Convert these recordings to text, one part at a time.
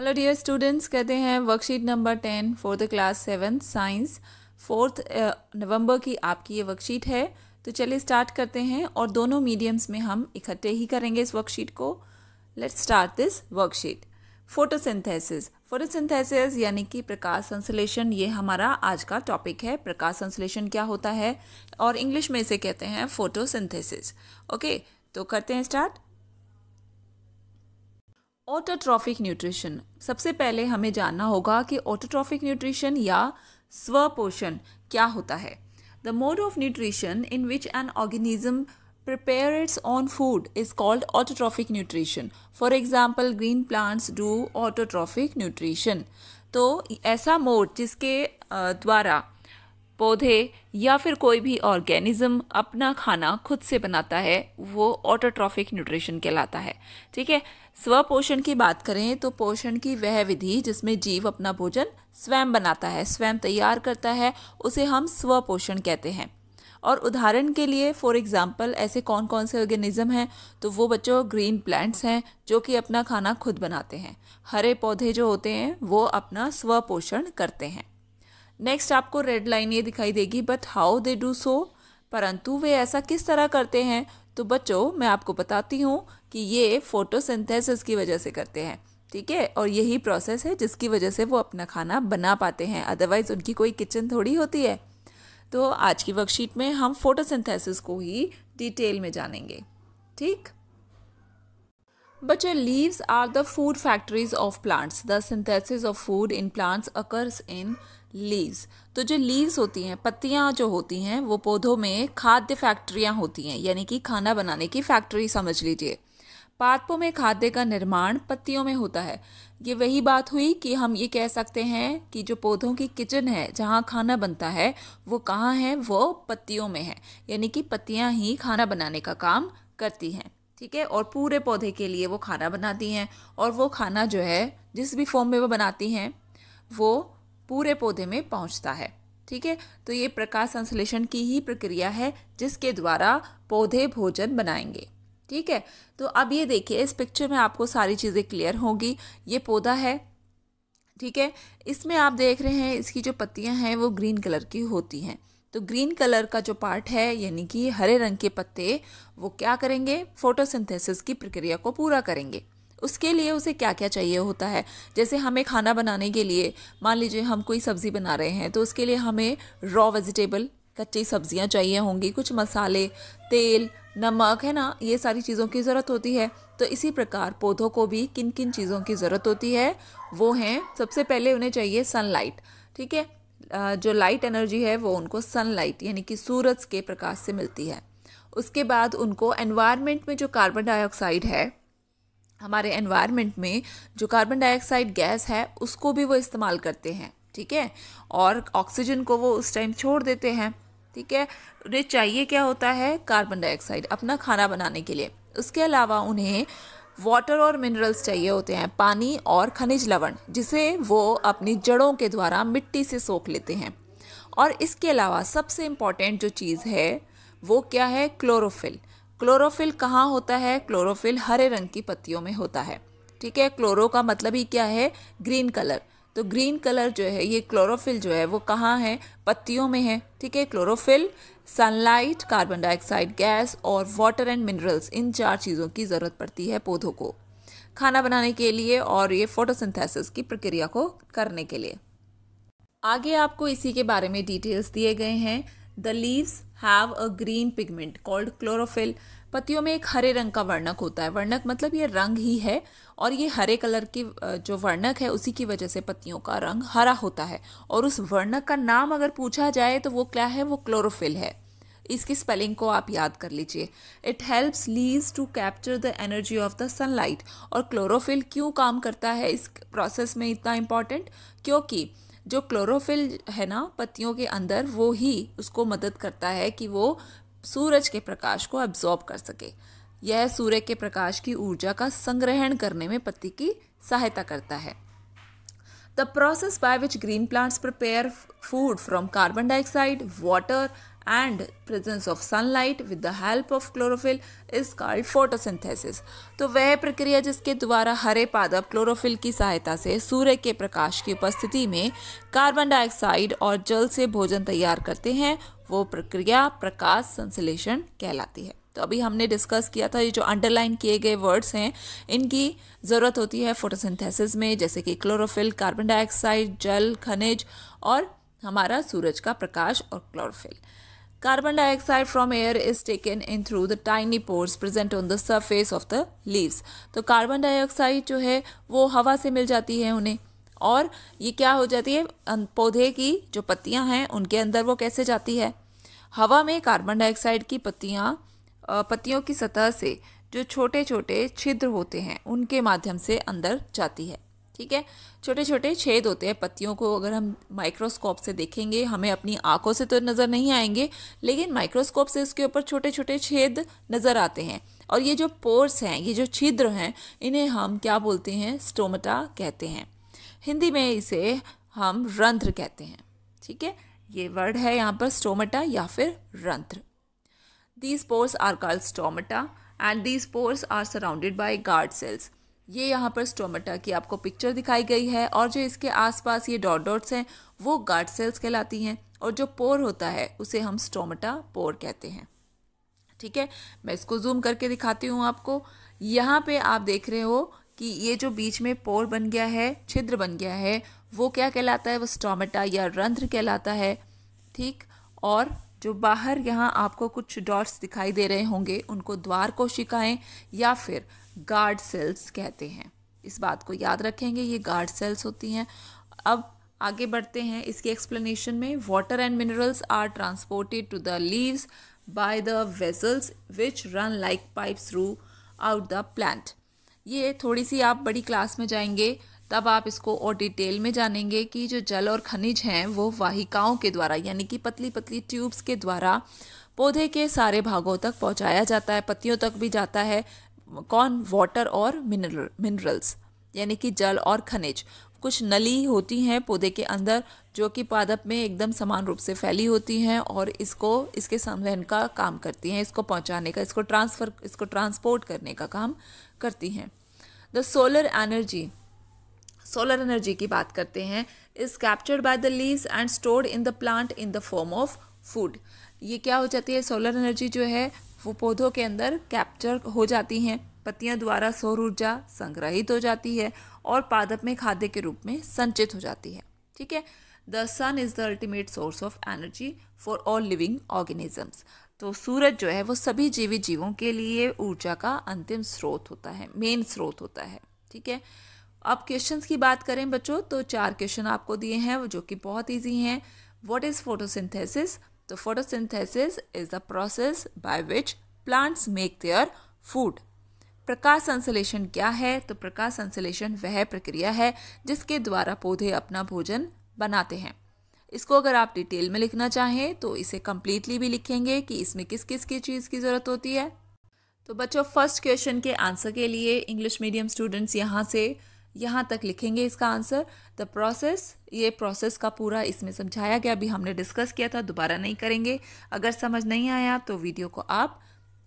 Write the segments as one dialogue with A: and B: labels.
A: Hello dear students कहते हैं worksheet number ten for the class seven science fourth November की आपकी ये वर्कशीट है तो चलिए स्टार्ट करते हैं और दोनों मीडियम्स में हम इकट्ठे ही करेंगे इस वर्कशीट को let's start this worksheet photosynthesis photosynthesis यानी कि प्रकाश संश्लेषण ये हमारा आज का टॉपिक है प्रकाश संश्लेषण क्या होता है और इंग्लिश में इसे कहते हैं फोटोसिंथेसिस ओके तो करते हैं स्टार्ट ऑटोट्रॉफिक न्यूट्रिशन सबसे पहले हमें जानना होगा कि ऑटोट्रॉफिक न्यूट्रिशन या स्वपोषण क्या होता है the mode of nutrition in which an organism prepare its own food is called autotrophic nutrition for example green plants do autotrophic nutrition तो ऐसा मोड जिसके द्वारा पौधे या फिर कोई भी ऑर्गेनिज्म अपना खाना खुद से बनाता है वो ऑटोट्रॉफिक न्यूट्रिशन कहलाता है ठीक है स्वपोषण की बात करें तो पोषण की वह विधि जिसमें जीव अपना भोजन स्वयं बनाता है स्वयं तैयार करता है उसे हम स्वपोषण कहते हैं और उदाहरण के लिए फॉर एग्ज़ाम्पल ऐसे कौन कौन से ऑर्गेनिज़म हैं तो वो बच्चों ग्रीन प्लांट्स हैं जो कि अपना खाना खुद बनाते हैं हरे पौधे जो होते हैं वो अपना स्वपोषण करते हैं नेक्स्ट आपको रेड लाइन ये दिखाई देगी but how they do so परंतु वे ऐसा किस तरह करते हैं तो बच्चों मैं आपको बताती हूँ कि ये फोटोसिंथेसिस की वजह से करते हैं ठीक है और यही प्रोसेस है जिसकी वजह से वो अपना खाना बना पाते हैं अदरवाइज़ उनकी कोई किचन थोड़ी होती है तो आज की वर्कशीट में हम फोटोसिंथेसिस को ही डिटेल में जानेंगे ठीक बच्चों leaves are the food factories of plants the synthesis of food in plants occurs in leaves तो जो लीव्स होती हैं पत्तियाँ जो होती हैं वो पौधों में खाद्य फैक्ट्रियाँ होती हैं यानी कि खाना बनाने की फैक्ट्री समझ लीजिए पादपों में खाद्य का निर्माण पत्तियों में होता है ये वही बात हुई कि हम ये कह सकते हैं कि जो पौधों की किचन है जहाँ खाना बनता है वो कहाँ है वो पत्तियों में है यानी कि पत्तियाँ ही खाना बनाने का काम करती हैं ठीक है और पूरे पौधे के लिए वो खाना बनाती हैं और वो खाना जो है जिस भी फॉर्म में वो बनाती हैं वो पूरे पौधे में पहुंचता है ठीक है तो ये प्रकाश संश्लेषण की ही प्रक्रिया है जिसके द्वारा पौधे भोजन बनाएंगे ठीक है तो अब ये देखिए इस पिक्चर में आपको सारी चीज़ें क्लियर होंगी ये पौधा है ठीक है इसमें आप देख रहे हैं इसकी जो पत्तियां हैं वो ग्रीन कलर की होती हैं तो ग्रीन कलर का जो पार्ट है यानी कि हरे रंग के पत्ते वो क्या करेंगे फोटोसिंथेसिस की प्रक्रिया को पूरा करेंगे उसके लिए उसे क्या क्या चाहिए होता है जैसे हमें खाना बनाने के लिए मान लीजिए हम कोई सब्ज़ी बना रहे हैं तो उसके लिए हमें रॉ वेजिटेबल कच्ची सब्जियां चाहिए होंगी कुछ मसाले तेल नमक है ना ये सारी चीज़ों की ज़रूरत होती है तो इसी प्रकार पौधों को भी किन किन चीज़ों की ज़रूरत होती है वो हैं सबसे पहले उन्हें चाहिए सनलाइट ठीक है जो लाइट एनर्जी है वो उनको सनलाइट यानी कि सूरज के प्रकाश से मिलती है उसके बाद उनको एनवायरनमेंट में जो कार्बन डाइऑक्साइड है हमारे एनवायरनमेंट में जो कार्बन डाइऑक्साइड गैस है उसको भी वो इस्तेमाल करते हैं ठीक है और ऑक्सीजन को वो उस टाइम छोड़ देते हैं ठीक है उन्हें चाहिए क्या होता है कार्बन डाइऑक्साइड अपना खाना बनाने के लिए उसके अलावा उन्हें वाटर और मिनरल्स चाहिए होते हैं पानी और खनिज लवण जिसे वो अपनी जड़ों के द्वारा मिट्टी से सोख लेते हैं और इसके अलावा सबसे इम्पॉर्टेंट जो चीज़ है वो क्या है क्लोरोफिल क्लोरोफिल कहाँ होता है क्लोरोफिल हरे रंग की पत्तियों में होता है ठीक है क्लोरो का मतलब ही क्या है ग्रीन कलर तो ग्रीन कलर जो है ये क्लोरोफिल जो है वो कहाँ है पत्तियों में है ठीक है chlorophyll sunlight carbon dioxide gas और वाटर एंड मिनरल्स इन चार चीज़ों की ज़रूरत पड़ती है पौधों को खाना बनाने के लिए और ये फोटोसिंथेसिस की प्रक्रिया को करने के लिए आगे आपको इसी के बारे में डिटेल्स दिए गए हैं the leaves have a green pigment called chlorophyll पत्तियों में एक हरे रंग का वर्णक होता है वर्णक मतलब ये रंग ही है और ये हरे कलर की जो वर्णक है उसी की वजह से पत्तियों का रंग हरा होता है और उस वर्णक का नाम अगर पूछा जाए तो वो क्या है वो क्लोरोफिल है इसकी स्पेलिंग को आप याद कर लीजिए it helps leaves to capture the energy of the sunlight और क्लोरोफिल क्यों काम करता है इस प्रोसेस में इतना इम्पॉर्टेंट क्योंकि जो क्लोरोफिल है ना पत्तियों के अंदर वो ही उसको मदद करता है कि वो सूरज के प्रकाश को एब्जॉर्ब कर सके यह सूर्य के प्रकाश की ऊर्जा का संग्रहण करने में पत्ती की सहायता करता है the process by which green plants prepare food from carbon dioxide water and presence of sunlight with the help of chlorophyll is called photosynthesis तो वह प्रक्रिया जिसके द्वारा हरे पादप क्लोरोफिल की सहायता से सूर्य के प्रकाश की उपस्थिति में कार्बन डाइऑक्साइड और जल से भोजन तैयार करते हैं वो प्रक्रिया प्रकाश संश्लेषण कहलाती है तो अभी हमने डिस्कस किया था ये जो अंडरलाइन किए गए वर्ड्स हैं इनकी ज़रूरत होती है फोटोसिंथेसिस में जैसे कि क्लोरोफिल कार्बन डाइऑक्साइड जल खनिज और हमारा सूरज का प्रकाश और chlorophyll Carbon dioxide from air is taken in through the tiny pores present on the surface of the leaves. तो carbon dioxide जो है वो हवा से मिल जाती है उन्हें और ये क्या हो जाती है पौधे की जो पत्तियां हैं उनके अंदर वो कैसे जाती है हवा में कार्बन डाइऑक्साइड की पत्तियां पत्तियों की सतह से जो छोटे छोटे छिद्र होते हैं उनके माध्यम से अंदर जाती है ठीक है छोटे छोटे छेद होते हैं पत्तियों को अगर हम माइक्रोस्कोप से देखेंगे हमें अपनी आंखों से तो नज़र नहीं आएंगे लेकिन माइक्रोस्कोप से उसके ऊपर छोटे छोटे छेद नज़र आते हैं और ये जो पोर्स हैं ये जो छिद्र हैं इन्हें हम क्या बोलते हैं स्टोमटा कहते हैं हिंदी में इसे हम रंध्र कहते हैं ठीक है ये वर्ड है यहाँ पर स्टोमटा या फिर रंध्र these pores are called stomata and these pores are surrounded by guard cells ये यहाँ पर स्टोमेटा की आपको पिक्चर दिखाई गई है और जो इसके आसपास ये डॉट डॉट्स हैं वो गार्ड सेल्स कहलाती हैं और जो पोर होता है उसे हम स्टोमेटा पोर कहते हैं ठीक है मैं इसको जूम करके दिखाती हूँ आपको यहाँ पे आप देख रहे हो कि ये जो बीच में पोर बन गया है छिद्र बन गया है वो क्या कहलाता है वो स्टोमेटा या रंध्र कहलाता है ठीक और जो बाहर यहाँ आपको कुछ डॉट्स दिखाई दे रहे होंगे उनको द्वार कोशिकाएं या फिर गार्ड सेल्स कहते हैं इस बात को याद रखेंगे ये गार्ड सेल्स होती हैं अब आगे बढ़ते हैं इसकी एक्सप्लेनेशन में water and minerals are transported to the leaves by the vessels which run like pipes throughout the plant ये थोड़ी सी आप बड़ी क्लास में जाएंगे तब आप इसको और डिटेल में जानेंगे कि जो जल और खनिज हैं वो वाहिकाओं के द्वारा यानी कि पतली पतली ट्यूब्स के द्वारा पौधे के सारे भागों तक पहुंचाया जाता है पत्तियों तक भी जाता है कौन वाटर और मिनरल मिनरल्स यानी कि जल और खनिज कुछ नली होती हैं पौधे के अंदर जो कि पादप में एकदम समान रूप से फैली होती हैं और इसको इसके संवहन का काम करती हैं इसको पहुंचाने का इसको ट्रांसफ़र इसको ट्रांसपोर्ट करने का काम करती हैं the solar energy solar energy की बात करते हैं is captured by the leaves and stored in the plant in the form of food ये क्या हो जाती है सोलर एनर्जी जो है वो पौधों के अंदर कैप्चर हो जाती हैं पत्तियां द्वारा सौर ऊर्जा संग्रहित हो जाती है और पादप में खाद्य के रूप में संचित हो जाती है ठीक है the sun is the ultimate source of energy for all living organisms तो सूरज जो है वो सभी जीवित जीवों के लिए ऊर्जा का अंतिम स्रोत होता है मेन स्रोत होता है ठीक है अब क्वेश्चंस की बात करें बच्चों तो चार क्वेश्चन आपको दिए हैं जो कि बहुत ईजी हैं व्हाट इज़ फोटोसिंथेसिस तो photosynthesis is the process by which plants make their food प्रकाश संश्लेषण क्या है तो प्रकाश संश्लेषण वह प्रक्रिया है जिसके द्वारा पौधे अपना भोजन बनाते हैं इसको अगर आप डिटेल में लिखना चाहें तो इसे कम्प्लीटली भी लिखेंगे कि इसमें किस किस की चीज़ की ज़रूरत होती है तो बच्चों फर्स्ट क्वेश्चन के आंसर के लिए इंग्लिश मीडियम स्टूडेंट्स यहाँ से यहाँ तक लिखेंगे इसका आंसर द प्रोसेस ये प्रोसेस का पूरा इसमें समझाया गया अभी हमने डिस्कस किया था दोबारा नहीं करेंगे अगर समझ नहीं आया तो वीडियो को आप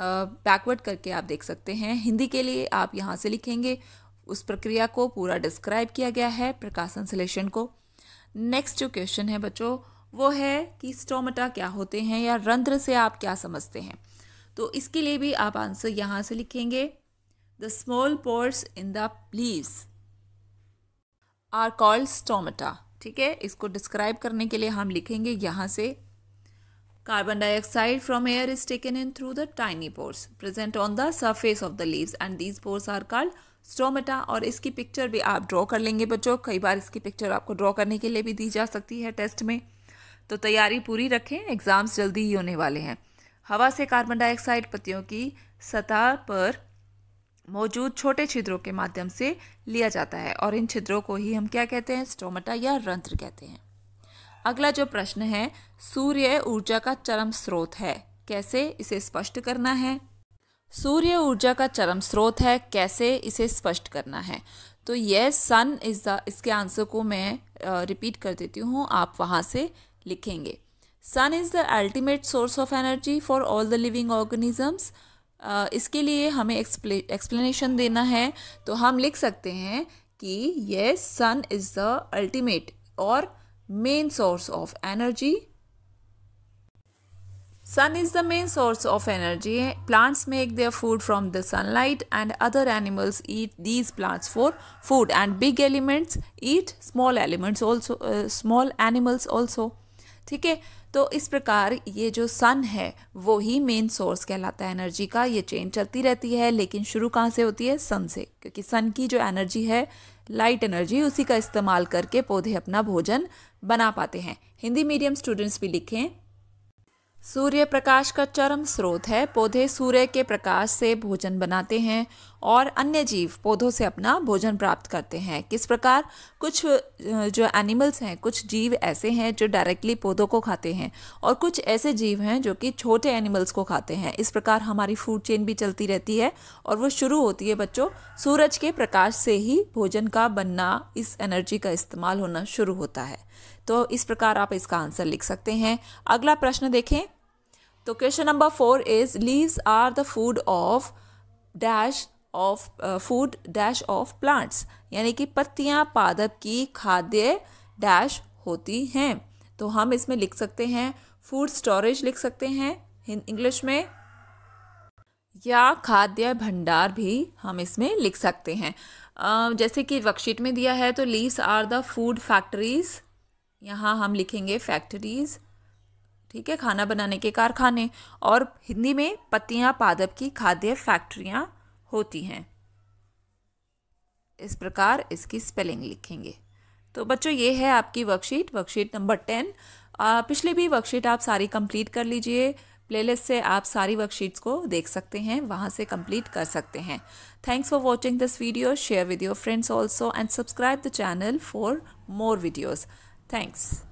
A: बैकवर्ड करके आप देख सकते हैं हिंदी के लिए आप यहाँ से लिखेंगे उस प्रक्रिया को पूरा डिस्क्राइब किया गया है प्रकाश संश्लेषण को नेक्स्ट जो क्वेश्चन है बच्चों वो है कि स्टोमेटा क्या होते हैं या रंध्र से आप क्या समझते हैं तो इसके लिए भी आप आंसर यहाँ से लिखेंगे the small pores in the leaves are called stomata ठीक है इसको डिस्क्राइब करने के लिए हम लिखेंगे यहाँ से carbon dioxide from air is taken in through the tiny pores present on the surface of the leaves and these pores are called stomata और इसकी पिक्चर भी आप ड्रॉ कर लेंगे बच्चों कई बार इसकी पिक्चर आपको ड्रॉ करने के लिए भी दी जा सकती है टेस्ट में तो तैयारी पूरी रखें एग्ज़ाम्स जल्दी ही होने वाले हैं हवा से कार्बन डाइऑक्साइड पतियों की सतह पर मौजूद छोटे छिद्रों के माध्यम से लिया जाता है और इन छिद्रों को ही हम क्या कहते हैं स्टोमेटा या रंध्र कहते हैं अगला जो प्रश्न है सूर्य ऊर्जा का चरम स्रोत है कैसे इसे स्पष्ट करना है सूर्य ऊर्जा का चरम स्रोत है कैसे इसे स्पष्ट करना है तो यह सन इज द इसके आंसर को मैं रिपीट कर देती हूँ आप वहाँ से लिखेंगे sun is the ultimate source of energy for all the living organisms इसके लिए हमें एक्सप्लेनेशन देना है तो हम लिख सकते हैं कि ये सन इज़ द अल्टीमेट और main source of energy sun is the main source of energy plants make their food from the sunlight and other animals eat these plants for food and big elements eat small elements also small animals also ठीक है तो इस प्रकार ये जो सन है वो ही main source कहलाता है एनर्जी का ये चेन चलती रहती है लेकिन शुरू कहाँ से होती है सन से क्योंकि सन की जो एनर्जी है लाइट एनर्जी उसी का इस्तेमाल करके पौधे अपना भोजन बना पाते हैं हिंदी मीडियम स्टूडेंट्स भी लिखें सूर्य प्रकाश का चरम स्रोत है पौधे सूर्य के प्रकाश से भोजन बनाते हैं और अन्य जीव पौधों से अपना भोजन प्राप्त करते हैं किस प्रकार कुछ जो एनिमल्स हैं कुछ जीव ऐसे हैं जो डायरेक्टली पौधों को खाते हैं और कुछ ऐसे जीव हैं जो कि छोटे एनिमल्स को खाते हैं इस प्रकार हमारी फूड चेन भी चलती रहती है और वो शुरू होती है बच्चों सूरज के प्रकाश से ही भोजन का बनना इस एनर्जी का इस्तेमाल होना शुरू होता है तो इस प्रकार आप इसका आंसर लिख सकते हैं अगला प्रश्न देखें तो question number four is leaves are the food of dash of food dash of plants यानी कि पत्तियाँ पादप की खाद्य डैश होती हैं तो हम इसमें लिख सकते हैं फूड स्टोरेज लिख सकते हैं इंग्लिश में या खाद्य भंडार भी हम इसमें लिख सकते हैं uh, जैसे कि वर्कशीट में दिया है तो leaves are the food factories यहाँ हम लिखेंगे फैक्ट्रीज़ ठीक है खाना बनाने के कारखाने और हिंदी में पत्तियां पादप की खाद्य फैक्ट्रियां होती हैं इस प्रकार इसकी स्पेलिंग लिखेंगे तो बच्चों ये है आपकी वर्कशीट वर्कशीट नंबर टेन पिछली भी वर्कशीट आप सारी कंप्लीट कर लीजिए प्लेलिस्ट से आप सारी वर्कशीट्स को देख सकते हैं वहाँ से कंप्लीट कर सकते हैं thanks for watching this video share with your friends also and subscribe the channel for more videos thanks